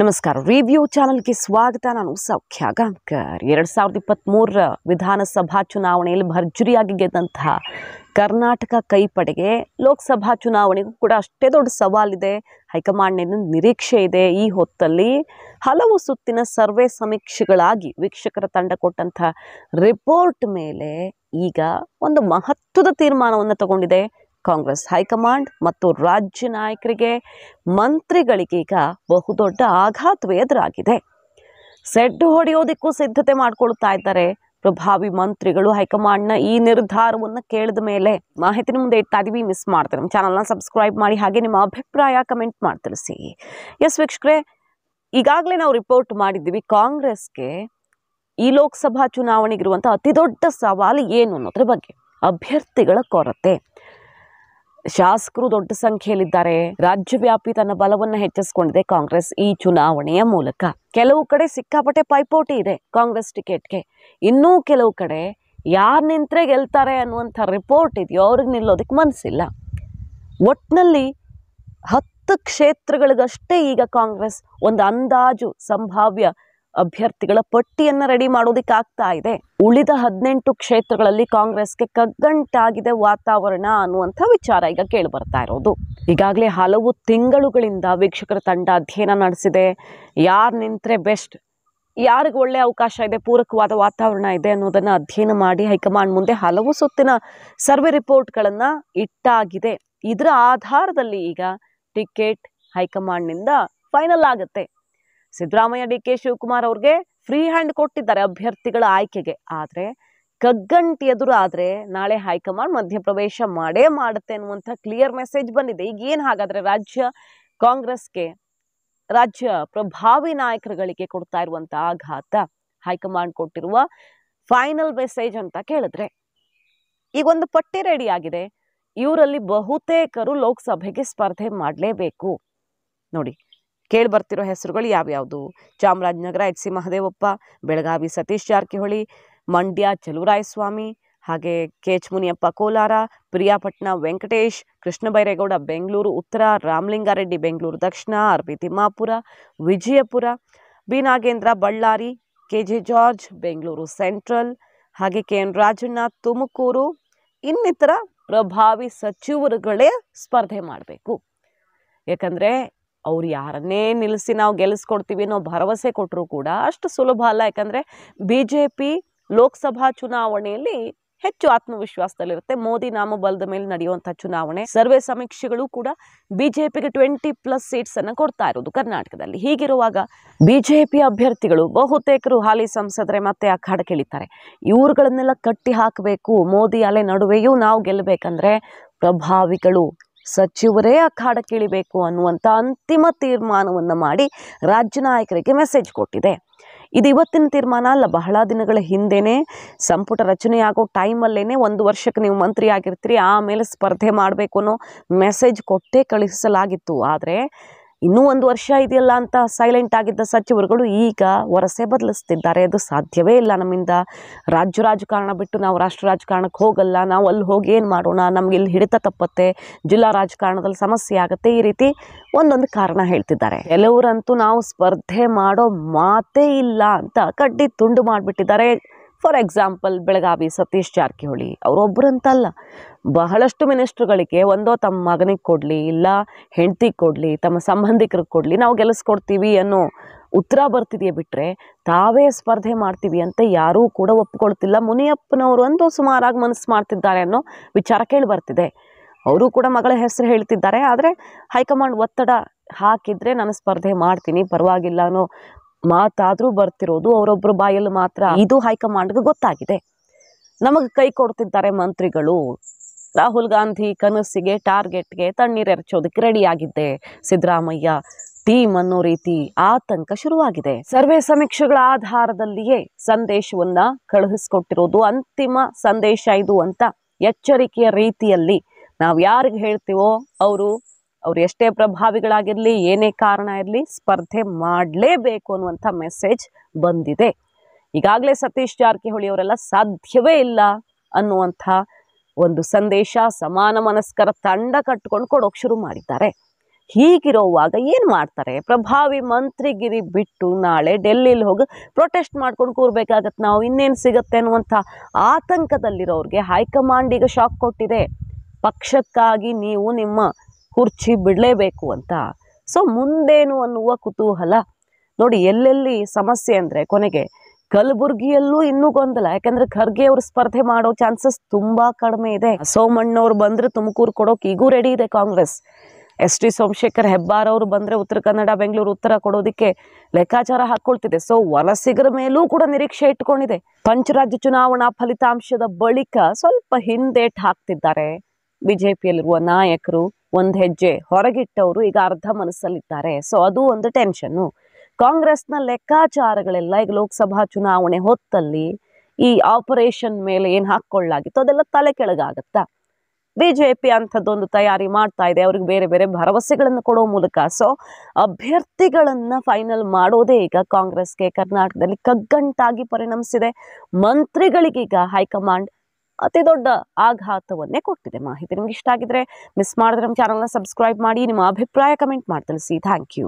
ನಮಸ್ಕಾರ ರಿವ್ಯೂ ಚಾನಲ್ಗೆ ಸ್ವಾಗತ ನಾನು ಸೌಖ್ಯ ಗಾಂಕರ್ ಎರಡು ಸಾವಿರದ ಇಪ್ಪತ್ತ್ಮೂರರ ವಿಧಾನಸಭಾ ಚುನಾವಣೆಯಲ್ಲಿ ಭರ್ಜರಿಯಾಗಿ ಗೆದ್ದಂತಹ ಕರ್ನಾಟಕ ಕೈಪಡೆಗೆ ಲೋಕಸಭಾ ಚುನಾವಣೆಗೂ ಕೂಡ ಅಷ್ಟೇ ದೊಡ್ಡ ಸವಾಲಿದೆ ಹೈಕಮಾಂಡ್ನಿಂದ ನಿರೀಕ್ಷೆ ಇದೆ ಈ ಹೊತ್ತಲ್ಲಿ ಹಲವು ಸುತ್ತಿನ ಸರ್ವೆ ಸಮೀಕ್ಷೆಗಳಾಗಿ ವೀಕ್ಷಕರ ತಂಡ ಕೊಟ್ಟಂತಹ ರಿಪೋರ್ಟ್ ಮೇಲೆ ಈಗ ಒಂದು ಮಹತ್ವದ ತೀರ್ಮಾನವನ್ನು ತಗೊಂಡಿದೆ ಕಾಂಗ್ರೆಸ್ ಹೈಕಮಾಂಡ್ ಮತ್ತು ರಾಜ್ಯ ನಾಯಕರಿಗೆ ಮಂತ್ರಿಗಳಿಗೀಗ ಬಹುದೊಡ್ಡ ಆಘಾತವೇ ಎದುರಾಗಿದೆ ಸೆಡ್ಡು ಹೊಡೆಯೋದಕ್ಕೂ ಸಿದ್ಧತೆ ಮಾಡಿಕೊಳ್ತಾ ಇದ್ದಾರೆ ಪ್ರಭಾವಿ ಮಂತ್ರಿಗಳು ಹೈಕಮಾಂಡ್ನ ಈ ನಿರ್ಧಾರವನ್ನು ಕೇಳಿದ ಮೇಲೆ ಮಾಹಿತಿ ಮುಂದೆ ಇಡ್ತಾ ಇದೀವಿ ಮಿಸ್ ಮಾಡ್ತಾರೆ ನಮ್ಮ ಚಾನಲ್ನ ಸಬ್ಸ್ಕ್ರೈಬ್ ಮಾಡಿ ಹಾಗೆ ನಿಮ್ಮ ಅಭಿಪ್ರಾಯ ಕಮೆಂಟ್ ಮಾಡಿ ತಿಳಿಸಿ ಎಸ್ ವೀಕ್ಷಕರೇ ಈಗಾಗಲೇ ನಾವು ರಿಪೋರ್ಟ್ ಮಾಡಿದ್ದೀವಿ ಕಾಂಗ್ರೆಸ್ಗೆ ಈ ಲೋಕಸಭಾ ಚುನಾವಣೆಗಿರುವಂಥ ಅತಿದೊಡ್ಡ ಸವಾಲು ಏನು ಅನ್ನೋದ್ರ ಬಗ್ಗೆ ಅಭ್ಯರ್ಥಿಗಳ ಕೊರತೆ ಶಾಸಕರು ದೊಡ್ಡ ಸಂಖ್ಯೆಯಲ್ಲಿದ್ದಾರೆ ರಾಜ್ಯವ್ಯಾಪಿ ತನ್ನ ಬಲವನ್ನು ಹೆಚ್ಚಿಸಿಕೊಂಡಿದೆ ಕಾಂಗ್ರೆಸ್ ಈ ಚುನಾವಣೆಯ ಮೂಲಕ ಕೆಲವು ಕಡೆ ಸಿಕ್ಕಾಪಟ್ಟೆ ಪೈಪೋಟಿ ಇದೆ ಕಾಂಗ್ರೆಸ್ ಟಿಕೆಟ್ಗೆ ಇನ್ನೂ ಕೆಲವು ಕಡೆ ಯಾರು ನಿಂತರೆ ಗೆಲ್ತಾರೆ ಅನ್ನುವಂಥ ರಿಪೋರ್ಟ್ ಇದೆಯೋ ಅವ್ರಿಗೆ ನಿಲ್ಲೋದಕ್ಕೆ ಮನಸ್ಸಿಲ್ಲ ಒಟ್ಟಿನಲ್ಲಿ ಹತ್ತು ಕ್ಷೇತ್ರಗಳಿಗಷ್ಟೇ ಈಗ ಕಾಂಗ್ರೆಸ್ ಒಂದು ಅಂದಾಜು ಸಂಭಾವ್ಯ ಅಭ್ಯರ್ಥಿಗಳ ಪಟ್ಟಿಯನ್ನು ರೆಡಿ ಆಗ್ತಾ ಇದೆ ಉಳಿದ ಹದಿನೆಂಟು ಕ್ಷೇತ್ರಗಳಲ್ಲಿ ಕಾಂಗ್ರೆಸ್ಗೆ ಕಗ್ಗಂಟಾಗಿದೆ ವಾತಾವರಣ ಅನ್ನುವಂಥ ವಿಚಾರ ಈಗ ಕೇಳಿ ಬರ್ತಾ ಇರೋದು ಈಗಾಗಲೇ ಹಲವು ತಿಂಗಳುಗಳಿಂದ ವೀಕ್ಷಕರ ತಂಡ ಅಧ್ಯಯನ ನಡೆಸಿದೆ ಯಾರು ನಿಂತರೆ ಬೆಸ್ಟ್ ಯಾರಿಗೆ ಒಳ್ಳೆ ಅವಕಾಶ ಇದೆ ಪೂರಕವಾದ ವಾತಾವರಣ ಇದೆ ಅನ್ನೋದನ್ನು ಅಧ್ಯಯನ ಮಾಡಿ ಹೈಕಮಾಂಡ್ ಮುಂದೆ ಹಲವು ಸುತ್ತಿನ ಸರ್ವೆ ರಿಪೋರ್ಟ್ಗಳನ್ನು ಇಟ್ಟಾಗಿದೆ ಇದರ ಆಧಾರದಲ್ಲಿ ಈಗ ಟಿಕೆಟ್ ಹೈಕಮಾಂಡ್ನಿಂದ ಫೈನಲ್ ಆಗುತ್ತೆ ಸಿದ್ದರಾಮಯ್ಯ ಡಿ ಕೆ ಶಿವಕುಮಾರ್ ಅವ್ರಿಗೆ ಫ್ರೀ ಹ್ಯಾಂಡ್ ಕೊಟ್ಟಿದ್ದಾರೆ ಅಭ್ಯರ್ಥಿಗಳ ಆಯ್ಕೆಗೆ ಆದರೆ ಕಗ್ಗಂಟಿ ಎದುರು ಆದರೆ ನಾಳೆ ಹೈಕಮಾಂಡ್ ಮಧ್ಯಪ್ರವೇಶ ಮಾಡೇ ಮಾಡುತ್ತೆ ಅನ್ನುವಂಥ ಕ್ಲಿಯರ್ ಮೆಸೇಜ್ ಬಂದಿದೆ ಈಗ ಏನು ಹಾಗಾದರೆ ರಾಜ್ಯ ಕಾಂಗ್ರೆಸ್ಗೆ ರಾಜ್ಯ ಪ್ರಭಾವಿ ನಾಯಕರುಗಳಿಗೆ ಕೊಡ್ತಾ ಇರುವಂಥ ಆಘಾತ ಹೈಕಮಾಂಡ್ ಕೊಟ್ಟಿರುವ ಫೈನಲ್ ಮೆಸೇಜ್ ಅಂತ ಕೇಳಿದ್ರೆ ಈಗ ಒಂದು ಪಟ್ಟಿ ರೆಡಿ ಆಗಿದೆ ಇವರಲ್ಲಿ ಬಹುತೇಕರು ಲೋಕಸಭೆಗೆ ಸ್ಪರ್ಧೆ ಮಾಡಲೇಬೇಕು ನೋಡಿ ಕೇಳಿ ಬರ್ತಿರೋ ಹೆಸರುಗಳು ಯಾವ್ಯಾವುದು ಚಾಮರಾಜನಗರ ಎಚ್ ಸಿ ಮಹದೇವಪ್ಪ ಬೆಳಗಾವಿ ಸತೀಶ್ ಜಾರಕಿಹೊಳಿ ಮಂಡ್ಯ ಚಲುವರಾಯಸ್ವಾಮಿ ಹಾಗೆ ಕೆ ಎಚ್ ಮುನಿಯಪ್ಪ ಕೋಲಾರ ಪ್ರಿಯಾಪಟ್ನ ವೆಂಕಟೇಶ್ ಕೃಷ್ಣ ಬೆಂಗಳೂರು ಉತ್ತರ ರಾಮಲಿಂಗಾರೆಡ್ಡಿ ಬೆಂಗಳೂರು ದಕ್ಷಿಣ R Timmapur Vijayapura B Nagendra Ballari K J George Bengaluru central ಹಾಗೆ ಕೆ ಎನ್ ರಾಜಣ್ಣ ತುಮಕೂರು ಇನ್ನಿತರ ಪ್ರಭಾವಿ ಸಚಿವರುಗಳೇ ಸ್ಪರ್ಧೆ ಮಾಡಬೇಕು ಯಾಕಂದರೆ ಅವ್ರು ಯಾರನ್ನೇ ನಿಲ್ಲಿಸಿ ನಾವು ಗೆಲ್ಲಿಸ್ಕೊಡ್ತೀವಿ ಅನ್ನೋ ಭರವಸೆ ಕೊಟ್ಟರು ಕೂಡ ಅಷ್ಟು ಸುಲಭ ಅಲ್ಲ ಯಾಕಂದರೆ ಬಿ ಜೆ ಪಿ ಲೋಕಸಭಾ ಚುನಾವಣೆಯಲ್ಲಿ ಹೆಚ್ಚು ಆತ್ಮವಿಶ್ವಾಸದಲ್ಲಿರುತ್ತೆ ಮೋದಿ ನಾಮಬಲದ ಮೇಲೆ ನಡೆಯುವಂಥ ಚುನಾವಣೆ ಸರ್ವೆ ಸಮೀಕ್ಷೆಗಳು ಕೂಡ ಪಿಗೆ ಟ್ವೆಂಟಿ ಪ್ಲಸ್ ಸೀಟ್ಸನ್ನು ಕೊಡ್ತಾ ಇರೋದು ಕರ್ನಾಟಕದಲ್ಲಿ ಹೀಗಿರುವಾಗ ಬಿಜೆಪಿ ಅಭ್ಯರ್ಥಿಗಳು ಬಹುತೇಕರು ಹಾಲಿ ಸಂಸದರೆ ಮತ್ತೆ ಕೇಳಿತಾರೆ ಇವ್ರುಗಳನ್ನೆಲ್ಲ ಕಟ್ಟಿ ಹಾಕಬೇಕು ಮೋದಿ ಅಲೆ ನಡುವೆಯೂ ನಾವು ಗೆಲ್ಲಬೇಕಂದ್ರೆ ಪ್ರಭಾವಿಗಳು ಸಚಿವರೇ ಅಖಾಡಕ್ಕಿಳಿಬೇಕು ಅನ್ನುವಂಥ ಅಂತಿಮ ತೀರ್ಮಾನವನ್ನು ಮಾಡಿ ರಾಜ್ಯ ನಾಯಕರಿಗೆ ಮೆಸೇಜ್ ಕೊಟ್ಟಿದೆ ಇದು ಇವತ್ತಿನ ತೀರ್ಮಾನ ಅಲ್ಲ ಬಹಳ ದಿನಗಳ ಹಿಂದೆಯೇ ಸಂಪುಟ ರಚನೆಯಾಗೋ ಟೈಮಲ್ಲೇ ಒಂದು ವರ್ಷಕ್ಕೆ ನೀವು ಮಂತ್ರಿ ಆಗಿರ್ತೀರಿ ಆಮೇಲೆ ಸ್ಪರ್ಧೆ ಮಾಡಬೇಕು ಅನ್ನೋ ಮೆಸೇಜ್ ಕೊಟ್ಟೇ ಕಳಿಸಲಾಗಿತ್ತು ಆದರೆ ಇನ್ನೂ ಒಂದು ವರ್ಷ ಇದೆಯಲ್ಲ ಅಂತ ಸೈಲೆಂಟ್ ಆಗಿದ್ದ ಸಚಿವರುಗಳು ಈಗ ವರಸೆ ಬದಲಿಸ್ತಿದ್ದಾರೆ ಅದು ಸಾಧ್ಯವೇ ಇಲ್ಲ ನಮ್ಮಿಂದ ರಾಜ್ಯ ರಾಜಕಾರಣ ಬಿಟ್ಟು ನಾವು ರಾಷ್ಟ್ರ ರಾಜಕಾರಣಕ್ಕೆ ಹೋಗಲ್ಲ ನಾವು ಅಲ್ಲಿ ಹೋಗಿ ಏನು ಮಾಡೋಣ ನಮ್ಗೆ ಇಲ್ಲಿ ಹಿಡಿತ ತಪ್ಪತ್ತೆ ಜಿಲ್ಲಾ ರಾಜಕಾರಣದಲ್ಲಿ ಸಮಸ್ಯೆ ಆಗುತ್ತೆ ಈ ರೀತಿ ಒಂದೊಂದು ಕಾರಣ ಹೇಳ್ತಿದ್ದಾರೆ ಕೆಲವರಂತೂ ನಾವು ಸ್ಪರ್ಧೆ ಮಾಡೋ ಮಾತೇ ಇಲ್ಲ ಅಂತ ಕಡ್ಡಿ ತುಂಡು ಮಾಡಿಬಿಟ್ಟಿದ್ದಾರೆ ಫಾರ್ ಎಕ್ಸಾಂಪಲ್ ಬೆಳಗಾವಿ ಸತೀಶ್ ಜಾರಕಿಹೊಳಿ ಅವರೊಬ್ಬರಂತಲ್ಲ ಬಹಳಷ್ಟು ಮಿನಿಸ್ಟ್ರುಗಳಿಗೆ ಒಂದೋ ತಮ್ಮ ಮಗನಿಗೆ ಕೊಡಲಿ ಇಲ್ಲ ಹೆಂಡ್ತಿಗೆ ಕೊಡಲಿ ತಮ್ಮ ಸಂಬಂಧಿಕರಿಗೆ ಕೊಡಲಿ ನಾವು ಗೆಲ್ಲಿಸ್ಕೊಡ್ತೀವಿ ಅನ್ನೋ ಉತ್ತರ ಬರ್ತಿದೆಯೇ ಬಿಟ್ಟರೆ ತಾವೇ ಸ್ಪರ್ಧೆ ಮಾಡ್ತೀವಿ ಅಂತ ಯಾರೂ ಕೂಡ ಒಪ್ಪಿಕೊಳ್ತಿಲ್ಲ ಮುನಿಯಪ್ಪನವರು ಅಂತೂ ಸುಮಾರಾಗಿ ಮನಸ್ಸು ಮಾಡ್ತಿದ್ದಾರೆ ಅನ್ನೋ ವಿಚಾರ ಕೇಳಿ ಬರ್ತಿದೆ ಅವರು ಕೂಡ ಮಗಳ ಹೆಸರು ಹೇಳ್ತಿದ್ದಾರೆ ಆದರೆ ಹೈಕಮಾಂಡ್ ಒತ್ತಡ ಹಾಕಿದರೆ ನಾನು ಸ್ಪರ್ಧೆ ಮಾಡ್ತೀನಿ ಪರವಾಗಿಲ್ಲ ಅನ್ನೋ ಮಾತಾದರೂ ಬರ್ತಿರೋದು ಅವರೊಬ್ಬರ ಬಾಯಲ್ಲಿ ಮಾತ್ರ ಇದು ಹೈಕಮಾಂಡ್ಗೆ ಗೊತ್ತಾಗಿದೆ ನಮಗೆ ಕೈ ಕೊಡ್ತಿದ್ದಾರೆ ಮಂತ್ರಿಗಳು ರಾಹುಲ್ ಗಾಂಧಿ ಕನಸಿಗೆ ಟಾರ್ಗೆಟ್ಗೆ ತಣ್ಣೀರು ಎರಚೋದಕ್ಕೆ ರೆಡಿಯಾಗಿದ್ದೆ ಸಿದ್ದರಾಮಯ್ಯ ಟೀಮ್ ಅನ್ನೋ ರೀತಿ ಆತಂಕ ಶುರುವಾಗಿದೆ ಸರ್ವೆ ಸಮೀಕ್ಷೆಗಳ ಆಧಾರದಲ್ಲಿಯೇ ಸಂದೇಶವನ್ನ ಕಳುಹಿಸಿಕೊಟ್ಟಿರೋದು ಅಂತಿಮ ಸಂದೇಶ ಇದು ಅಂತ ಎಚ್ಚರಿಕೆಯ ರೀತಿಯಲ್ಲಿ ನಾವು ಯಾರಿಗೆ ಹೇಳ್ತೀವೋ ಅವರು ಅವ್ರು ಎಷ್ಟೇ ಪ್ರಭಾವಿಗಳಾಗಿರಲಿ ಏನೇ ಕಾರಣ ಇರಲಿ ಸ್ಪರ್ಧೆ ಮಾಡಲೇಬೇಕು ಅನ್ನುವಂಥ ಮೆಸೇಜ್ ಬಂದಿದೆ ಈಗಾಗಲೇ ಸತೀಶ್ ಜಾರಕಿಹೊಳಿ ಅವರೆಲ್ಲ ಸಾಧ್ಯವೇ ಇಲ್ಲ ಅನ್ನುವಂಥ ಒಂದು ಸಂದೇಶ ಸಮಾನ ಮನಸ್ಕರ ತಂಡ ಕಟ್ಕೊಂಡು ಕೊಡೋಕೆ ಶುರು ಮಾಡಿದ್ದಾರೆ ಹೀಗಿರೋವಾಗ ಏನು ಮಾಡ್ತಾರೆ ಪ್ರಭಾವಿ ಮಂತ್ರಿಗಿರಿ ಬಿಟ್ಟು ನಾಳೆ ಡೆಲ್ಲಿಲಿ ಹೋಗಿ ಪ್ರೊಟೆಸ್ಟ್ ಮಾಡ್ಕೊಂಡು ಕೂರ್ಬೇಕಾಗತ್ತೆ ನಾವು ಇನ್ನೇನು ಸಿಗುತ್ತೆ ಅನ್ನುವಂಥ ಆತಂಕದಲ್ಲಿರೋರಿಗೆ ಹೈಕಮಾಂಡ್ ಈಗ ಶಾಕ್ ಕೊಟ್ಟಿದೆ ಪಕ್ಷಕ್ಕಾಗಿ ನೀವು ನಿಮ್ಮ ಕುರ್ಚಿ ಬಿಡಲೇಬೇಕು ಅಂತ ಸೊ ಮುಂದೇನು ಅನ್ನುವ ಕುತೂಹಲ ನೋಡಿ ಎಲ್ಲೆಲ್ಲಿ ಸಮಸ್ಯೆ ಅಂದರೆ ಕೊನೆಗೆ ಕಲಬುರಗಿಯಲ್ಲೂ ಇನ್ನೂ ಗೊಂದಲ ಯಾಕಂದ್ರೆ ಖರ್ಗೆ ಅವರು ಸ್ಪರ್ಧೆ ಮಾಡೋ ಚಾನ್ಸಸ್ ತುಂಬಾ ಕಡಿಮೆ ಇದೆ ಸೋಮಣ್ಣವ್ರು ಬಂದ್ರೆ ತುಮಕೂರು ಕೊಡೋಕೆ ಈಗೂ ರೆಡಿ ಇದೆ ಕಾಂಗ್ರೆಸ್ ಎಸ್ ಟಿ ಸೋಮಶೇಖರ್ ಹೆಬ್ಬಾರ್ ಅವರು ಬಂದ್ರೆ ಉತ್ತರ ಕನ್ನಡ ಬೆಂಗಳೂರು ಉತ್ತರ ಕೊಡೋದಿಕ್ಕೆ ಲೆಕ್ಕಾಚಾರ ಹಾಕೊಳ್ತಿದೆ ಸೊ ವಲಸಿಗರ ಮೇಲೂ ಕೂಡ ನಿರೀಕ್ಷೆ ಇಟ್ಕೊಂಡಿದೆ ಪಂಚರಾಜ್ಯ ಚುನಾವಣಾ ಫಲಿತಾಂಶದ ಬಳಿಕ ಸ್ವಲ್ಪ ಹಿಂದೇಟ್ ಹಾಕ್ತಿದ್ದಾರೆ ಬಿಜೆಪಿಯಲ್ಲಿರುವ ನಾಯಕರು ಒಂದು ಹೆಜ್ಜೆ ಹೊರಗಿಟ್ಟವರು ಈಗ ಅರ್ಧ ಮನಸ್ಸಲ್ಲಿದ್ದಾರೆ ಸೊ ಅದು ಒಂದು ಟೆನ್ಷನ್ನು ಕಾಂಗ್ರೆಸ್ನ ಲೆಕ್ಕಾಚಾರಗಳೆಲ್ಲ ಈಗ ಲೋಕಸಭಾ ಚುನಾವಣೆ ಹೊತ್ತಲ್ಲಿ ಈ ಆಪರೇಷನ್ ಮೇಲೆ ಏನು ಹಾಕ್ಕೊಳ್ಳಾಗಿತ್ತು ಅದೆಲ್ಲ ತಲೆ ಕೆಳಗಾಗತ್ತಾ ಬಿಜೆಪಿ ಅಂಥದ್ದೊಂದು ತಯಾರಿ ಮಾಡ್ತಾ ಇದೆ ಅವ್ರಿಗೆ ಬೇರೆ ಬೇರೆ ಭರವಸೆಗಳನ್ನು ಕೊಡೋ ಮೂಲಕ ಸೊ ಅಭ್ಯರ್ಥಿಗಳನ್ನು ಫೈನಲ್ ಮಾಡೋದೇ ಈಗ ಕಾಂಗ್ರೆಸ್ಗೆ ಕರ್ನಾಟಕದಲ್ಲಿ ಕಗ್ಗಂಟಾಗಿ ಪರಿಣಮಿಸಿದೆ ಮಂತ್ರಿಗಳಿಗೀಗ ಹೈಕಮಾಂಡ್ ಅತಿ ದೊಡ್ಡ ಆಘಾತವನ್ನೇ ಕೊಟ್ಟಿದೆ ಮಾಹಿತಿ ನಿಮ್ಗೆ ಇಷ್ಟ ಆಗಿದ್ರೆ ಮಿಸ್ ಮಾಡಿದ್ರೆ ನಮ್ಮ ಚಾನಲ್ನ ಸಬ್ಸ್ಕ್ರೈಬ್ ಮಾಡಿ ನಿಮ್ಮ ಅಭಿಪ್ರಾಯ ಕಮೆಂಟ್ ಮಾಡಿ ತಿಳಿಸಿ ಥ್ಯಾಂಕ್ ಯು